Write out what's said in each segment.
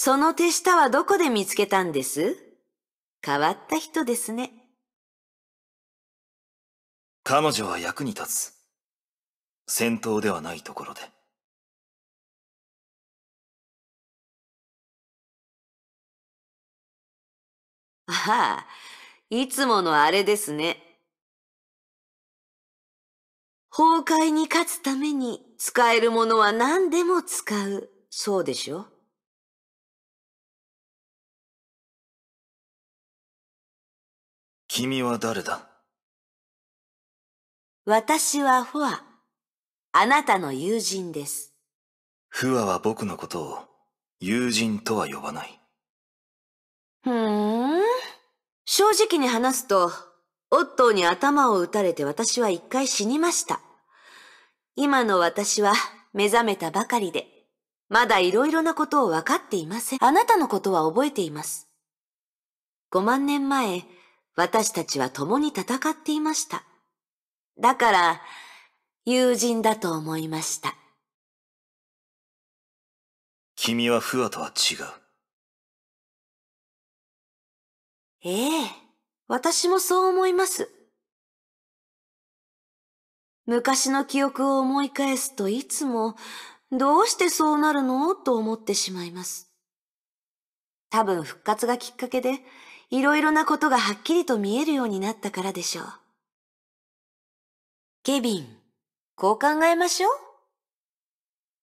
その手下はどこで見つけたんです変わった人ですね。彼女は役に立つ。戦闘ではないところで。ああ、いつものあれですね。崩壊に勝つために使えるものは何でも使う。そうでしょ君は誰だ私はフワあなたの友人です。フワは僕のことを友人とは呼ばない。ふーん。正直に話すと、オットーに頭を打たれて私は一回死にました。今の私は目覚めたばかりで、まだ色々なことを分かっていません。あなたのことは覚えています。5万年前、私たちは共に戦っていました。だから、友人だと思いました。君はフ和とは違う。ええ、私もそう思います。昔の記憶を思い返すといつも、どうしてそうなるのと思ってしまいます。多分復活がきっかけで、いろいろなことがはっきりと見えるようになったからでしょう。ケビン、こう考えましょう。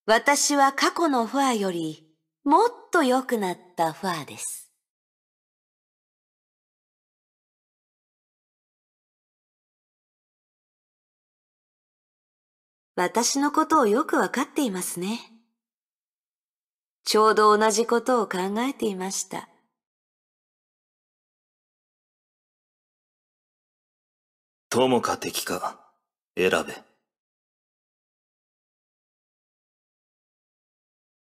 私は過去のファーよりもっと良くなったファーです。私のことをよくわかっていますね。ちょうど同じことを考えていました。友か敵か、選べ。